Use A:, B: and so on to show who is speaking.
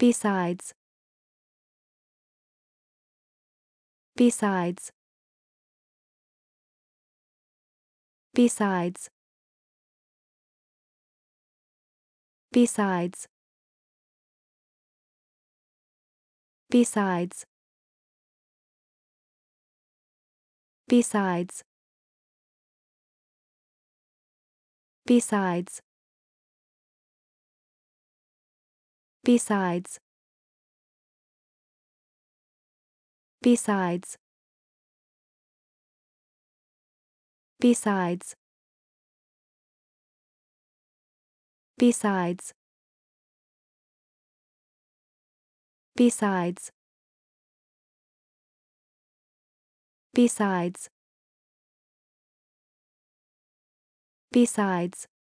A: Besides. Besides. Besides. Besides. Besides. Besides. Besides. Besides. Besides. Besides. Besides. Besides. Besides. Besides.